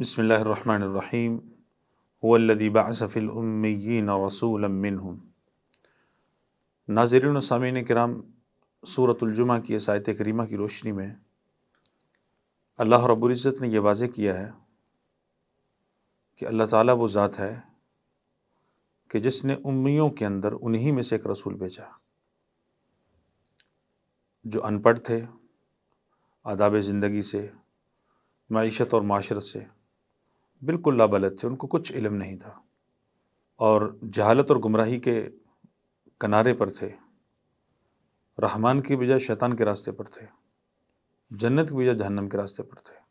बसमीम हुल्लदी बासफ़िलमीन रसूल मिनहम नाजरन सामीन कराम सूरतुलजुमा की इस करीमा की रोशनी में अल्लाह रब्ज़त ने यह वाज़ किया है कि अल्लाह ताला वो ज़ात है कि जिसने उम्मियों के अंदर उन्हीं में से एक रसूल भेजा जो अनपढ़ थे आदाब ज़िंदगी से मीशत और माशरत से बिल्कुल लाबलत थे उनको कुछ इलम नहीं था और जहालत और गुमराही के किनारे पर थे रहमान की बजाय शैतान के रास्ते पर थे जन्नत की बजाय जहन्नम के रास्ते पर थे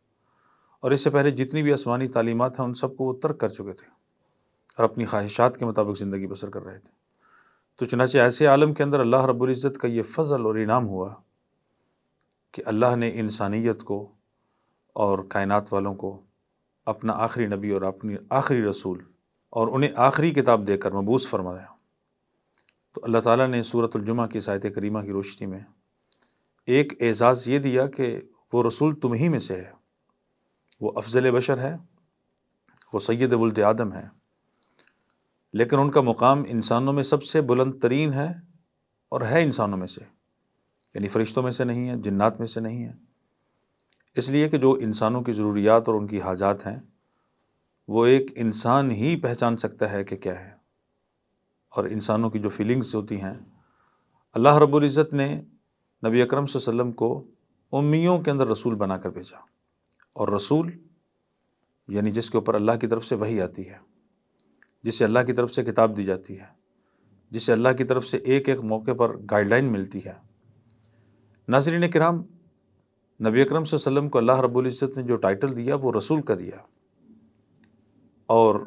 और इससे पहले जितनी भी आसमानी तालीमत हैं उन सबको वो तर्क कर चुके थे और अपनी ख्वाहिशात के मुताबिक ज़िंदगी बसर कर रहे थे तो चनाचे ऐसे आलम के अंदर अल्लाह रब्ज़त का ये फ़ज़ल और इनाम हुआ कि अल्लाह ने इंसानियत को और कायनात वालों को अपना आखिरी नबी और अपनी आखिरी रसूल और उन्हें आखिरी किताब देकर मबूस फरमाया तो अल्लाह ताला ने सूरतुलजुमा की सायत करीमा की रोशनी में एक एज़ाज़ ये दिया कि वो रसूल तुम ही में से है वो अफजल बशर है वो सैद वल्द आदम है लेकिन उनका मुकाम इंसानों में सबसे बुलंद तरीन है और है इंसानों में से यानी फ़रिश्तों में से नहीं है जन्नात में से नहीं है इसलिए कि जो इंसानों की ज़रूरियात और उनकी हाजात हैं वो एक इंसान ही पहचान सकता है कि क्या है और इंसानों की जो फीलिंग्स होती हैं अल्लाह रब्बुल इज़्ज़त ने नबी अकरम वसम को उम्मियों के अंदर रसूल बना कर भेजा और रसूल यानी जिसके ऊपर अल्लाह की तरफ से वही आती है जिसे अल्लाह की तरफ से किताब दी जाती है जिसे अल्लाह की तरफ से एक एक मौके पर गाइडलाइन मिलती है नाजरीन कराम नबी अकरम वसम को अल्लाह इज़्ज़त ने जो टाइटल दिया वो रसूल का दिया और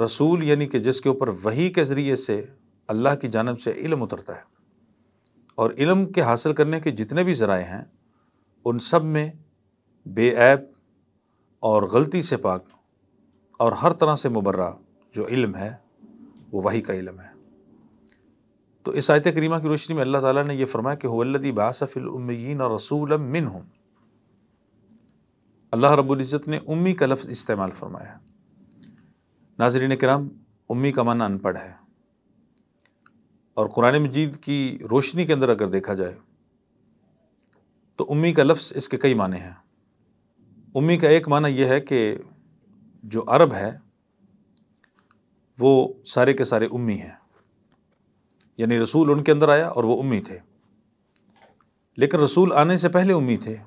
रसूल यानी कि जिसके ऊपर वही के ज़रिए से अल्लाह की जानब से इल्म उतरता है और इल्म के हासिल करने के जितने भी ज़राए हैं उन सब में बेऐब और गलती से पाक और हर तरह से मुबर्रा जो इल्म है वो वही का इल्म है तो इस आयत करीमा की रोशनी में अल्लाह ताला ने यह फरमाया कि होल्लदी बासफ़िलमिन और रसूल मिन हूँ अल्लाह रबुल्ज़त ने उम्मी का लफ्ज़ इस्तेमाल फरमाया नाजरीन कराम उम्मी का माना अनपढ़ है और कुरान मजीद की रोशनी के अंदर अगर देखा जाए तो उम्मी का लफ्ज़ इसके कई माने हैं उम्मी का एक माना यह है कि जो अरब है वो सारे के सारे उम्मी हैं यानी रसूल उनके अंदर आया और वो उम्मी थे लेकिन रसूल आने से पहले उम्मी थे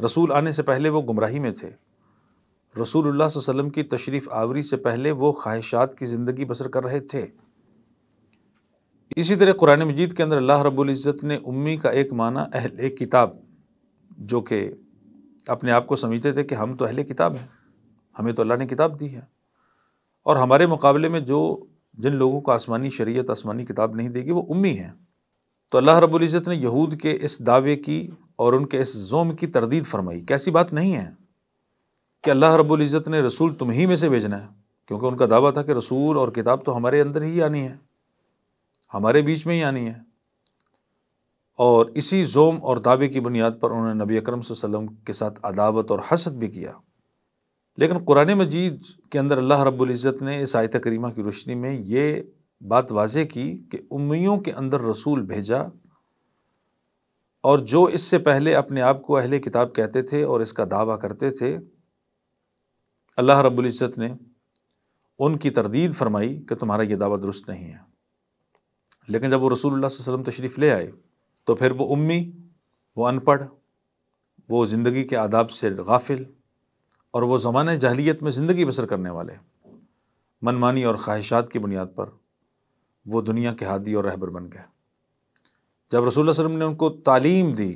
रसूल आने से पहले वो गुमराही में थे रसूल वसल्लम की तशरीफ़ आवरी से पहले वो ख्वाहिशात की ज़िंदगी बसर कर रहे थे इसी तरह कुरान मजीद के अंदर अल्लाह रबुल्ज़त ने उम्मी का एक माना अहल किताब जो कि अपने आप को समझते थे कि हम तो अहल किताब हैं हमें तो अल्लाह ने किताब दी है और हमारे मुकाबले में जो जिन लोगों को आसमानी शरीयत आसमानी किताब नहीं देगी वो उम्मी हैं तो अल्लाह रब्बुल इज़्ज़त ने यहूद के इस दावे की और उनके इस जोम की तरदीद फरमाई कैसी बात नहीं है कि अल्लाह रब्बुल इज़्ज़त ने रसूल तुम ही में से भेजना है क्योंकि उनका दावा था कि रसूल और किताब तो हमारे अंदर ही आनी है हमारे बीच में ही आनी है और इसी जोम और दावे की बुनियाद पर उन्होंने नबी अकरम के साथ अदावत और हसद भी किया लेकिन कुरान मजीद के अंदर अल्लाह रब्ज़त ने इस आयत करीमा की रोशनी में ये बात वाजे की कि उम्मियों के अंदर रसूल भेजा और जो इससे पहले अपने आप को अहले किताब कहते थे और इसका दावा करते थे अल्लाह रब्ज़त ने उनकी तरदीद फरमाई कि तुम्हारा ये दावा दुरुस्त नहीं है लेकिन जब वो रसूल वसम तशरीफ़ ले आए तो फिर वो उम्मी वो अनपढ़ वो ज़िंदगी के आदाब से गाफिल और वो ज़माने जहलीत में ज़िंदगी बसर करने वाले मनमानी और ख्वाहिशात की बुनियाद पर वो दुनिया के हादी और रहबर बन गए जब रसूल वसलम ने उनको तालीम दी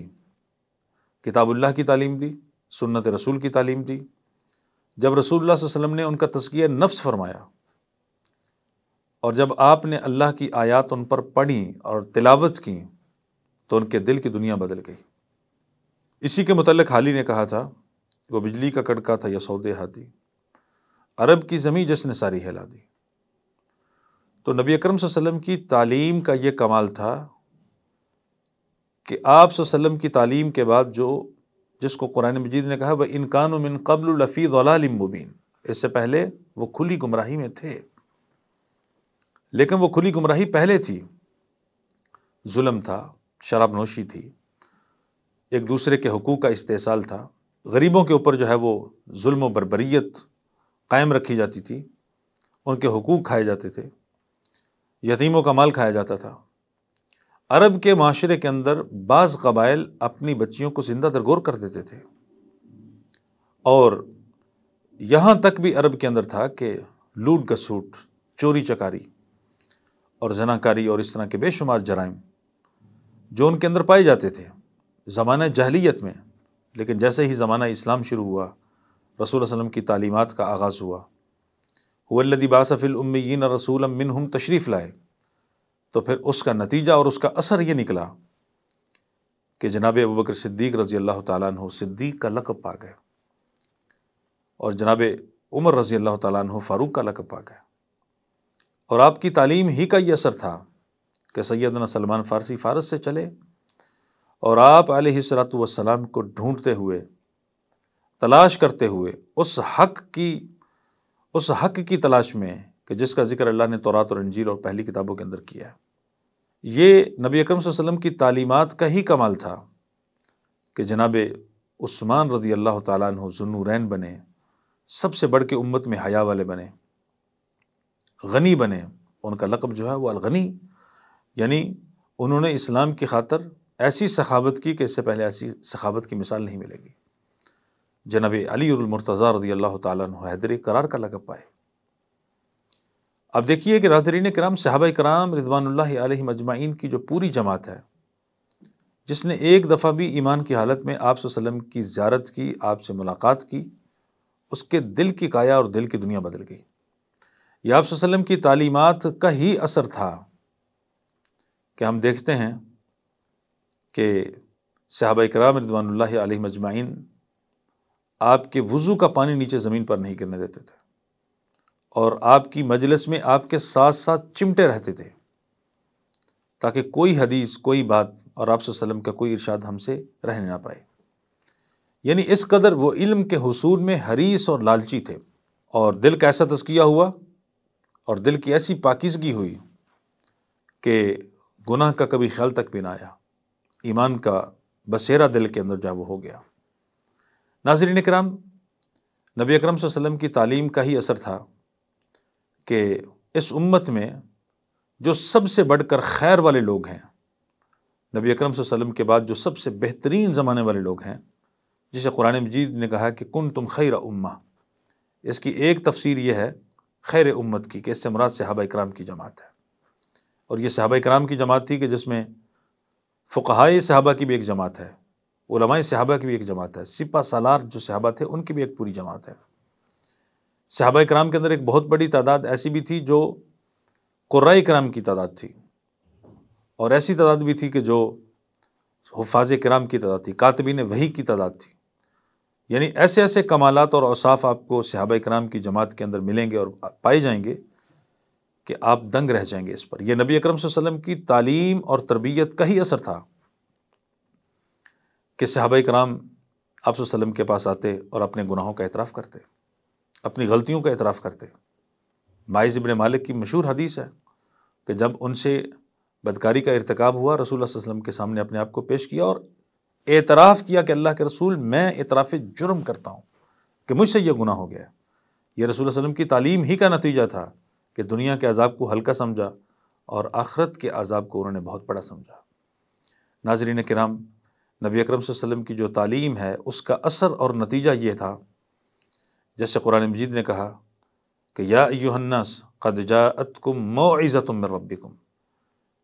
किताबुल्लह की तालीम दी सुन्नत रसूल की तालीम दी जब रसूल वसम ने उनका तस्किया नफ्स फरमाया और जब आपने अल्लाह की आयात उन पर पढ़ी और तिलावत की तो उनके दिल की दुनिया बदल गई इसी के मतलब हाल ही ने कहा था वो बिजली का कड़का था या सौदे हाथी अरब की ज़मीन जिसने सारी हिला दी तो नबी अकरम वसम की तालीम का ये कमाल था कि आप वसम की तालीम के बाद जो जिसको कुरान मजीद ने कहा वह इनकान मिन कबल लफ़ी मुबीन इससे पहले वो खुली गुमराही में थे लेकिन वो खुली गुमराही पहले थी जुल्म था शराब नोशी थी एक दूसरे के हकूक़ का इस्तेसाल था गरीबों के ऊपर जो है वो जुल्म बरबरीत कायम रखी जाती थी उनके हकूक़ खाए जाते थे यतीमों का माल खाया जाता था अरब के माशरे के अंदर बाज़ कबाइल अपनी बच्चियों को ज़िंदा दरगोर कर देते थे और यहाँ तक भी अरब के अंदर था कि लूट गसूट चोरी चकारी और जनाकारी और इस तरह के बेशुमार जराइम जो उनके अंदर पाए जाते थे ज़माने जहलीत में लेकिन जैसे ही ज़माना इस्लाम शुरू हुआ रसूल वसम की तालीमत का आगाज़ हुआ हुल्लदी बासफ़िल उम्मीन रसूल मिन हम तशरीफ़ लाए तो फिर उसका नतीजा और उसका असर ये निकला कि जनाब अबू सिद्दीक रज़ी अल्लाह तु सिद्दीक का लकब पा गया और जनाब उमर रज़ी अल्लाह तु फ़ारूक का लकब पा गया और आपकी तालीम ही का ये असर था कि सैदना सलमान फ़ारसी फ़ारस से चले और आप सलात को ढूंढते हुए तलाश करते हुए उस हक की उस हक की तलाश में कि जिसका जिक्र अल्लाह ने तौरात और अंजील और पहली किताबों के अंदर किया है ये नबी अकरम वसल्लम की तालीमात का ही कमाल था कि जनाब उस्मान रदी अल्लाह तु जुनूरैन बने सबसे बढ़ के उम्मत में हया वाले बने गनी बने उनका लकब जो है वो अलगनी यानी उन्होंने इस्लाम की खातर ऐसी सखावत की कि इससे पहले ऐसी सखावत की मिसाल नहीं मिलेगी जनाब अलीमरतज़ा रदी अल्लाह तैदरी करार का लगा पाए अब देखिए कि रहदरीन कराम साहब कराम रिजवान मजमाइन की जो पूरी जमात है जिसने एक दफ़ा भी ईमान की हालत में आप वसम की ज्यारत की आपसे मुलाकात की उसके दिल की काया और दिल की दुनिया बदल गई यह आप वसम की तालीमत का ही असर था कि हम देखते हैं कि सहाब कराम रदवानल्ल मजमाइन आपके वज़ू का पानी नीचे ज़मीन पर नहीं गिरने देते थे और आपकी मजलिस में आपके साथ साथ चिमटे रहते थे ताकि कोई हदीस कोई बात और आप का कोई इरशाद हमसे रहने ना पाए यानी इस कदर वो इल्म के हसूल में हरीस और लालची थे और दिल का ऐसा तस्किया हुआ और दिल की ऐसी पाकिजगी हुई कि गुनाह का कभी ख्याल तक भी ना आया ईमान का बसेरा दिल के अंदर जहाँ वो हो गया नाजरीन कराम नबी अकरम वसम की तालीम का ही असर था कि इस उम्मत में जो सबसे बढ़कर खैर वाले लोग हैं नबी अकरम वसम के बाद जो सबसे बेहतरीन ज़माने वाले लोग हैं जिसे कुरान मजीद ने कहा कि कन तुम खैर उम्मा इसकी एक तफसीर यह है खैर उम्मत की कि इससे मुराद सहाबा इक्राम की जमात है और ये सहाबा कराम की जमात थी कि जिसमें फ़ुकाय सहाबा की भी एक जमात है उलमाई सहाबा की भी एक जमात है सिपा सालार जो सहाबा थे उनकी भी एक पूरी जमात है सहाबा कराम के अंदर एक बहुत बड़ी तादाद ऐसी भी थी जो क्रा कराम की तादाद थी और ऐसी तादाद भी थी कि जो हफाज कराम की तादाद थी कातबीन वही की तादाद थी यानी ऐसे ऐसे कमालत और असाफ़ आपको सहाबा कराम की जमात के अंदर मिलेंगे और पाए जाएंगे कि आप दंग रह जाएंगे इस पर यह नबी अकरम वसल्लम की तालीम और तरबियत का ही असर था कि सहाब कराम आप सल्लम के पास आते और अपने गुनाहों का एतराफ़ करते अपनी गलतियों का एतराफ़ करते माइज इबन मालिक की मशहूर हदीस है कि जब उनसे बदकारी का इरतकब हुआ रसूल वसलम के सामने अपने आप को पेश किया और एतराफ़ किया कि अल्लाह के रसूल मैं एतराफ़ जुर्म करता हूँ कि मुझसे यह गुना हो गया ये रसूल वसलम की तालीम ही का नतीजा था कि दुनिया के अजाब को हल्का समझा और आखरत के अजाब को उन्होंने बहुत बड़ा समझा नाजरीन कराम नबी अक्रम वसम की जो तालीम है उसका असर और नतीजा ये था जैसे कुरान मजीद ने कहा कि या यूहन्नास कदजात कुम मोज़त रबिकुम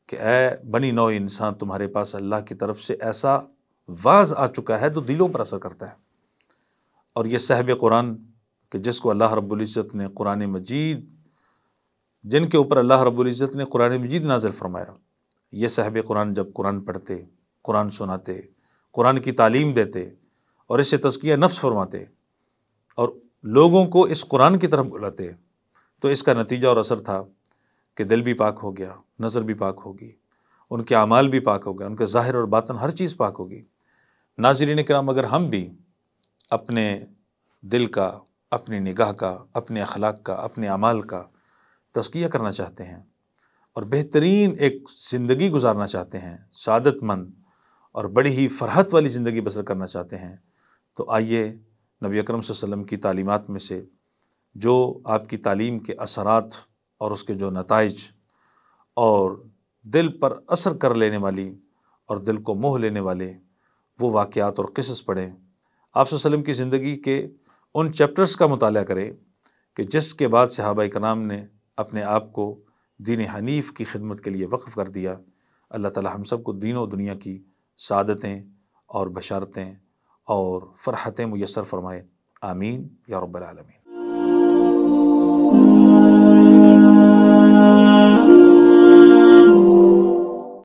कि ए बनी नौ इंसान तुम्हारे पास अल्लाह की तरफ से ऐसा वाज आ चुका है जो दिलों पर असर करता है और यह सहब कुरान कि जिसको अल्लाह रब्ज़त ने कुरान मजीद जिनके ऊपर अल्लाह रबुल्ज़त ने कुरान मजीद नाजिल फरमाया ये साहब कुरान जब कुरान पढ़ते कुरान सुनाते कुरान की तालीम देते और इससे तस्किया नफ्स फरमाते और लोगों को इस कुरान की तरफ बुलाते तो इसका नतीजा और असर था कि दिल भी पाक हो गया नज़र भी पाक होगी उनके अमाल भी पाक हो गए उनके ज़ाहिर और बातन हर चीज़ पाक होगी नाजरीन कराम अगर हम भी अपने दिल का अपनी निगाह का अपने अखलाक का अपने अमाल का तस्किया करना चाहते हैं और बेहतरीन एक ज़िंदगी गुजारना चाहते हैं सादतमंद और बड़ी ही फरहत वाली ज़िंदगी बसर करना चाहते हैं तो आइए नबी अकरम वसल्लम की तालीमात में से जो आपकी तालीम के असरात और उसके जो नतज और दिल पर असर कर लेने वाली और दिल को मोह लेने वाले वो वाक़ात और किसस पढ़ें आप की ज़िंदगी के उन चैप्टर्स का मताल करें कि जिसके बाद सहाबा कराम ने अपने आप को दीन हनीफ की खिदमत के लिए वक्फ़ कर दिया अल्लाह ताला हम सब को दीन और दुनिया की सादतें और बशारतें और फ़रहतें मैसर फरमाए आमीन या रब्बल आलमीन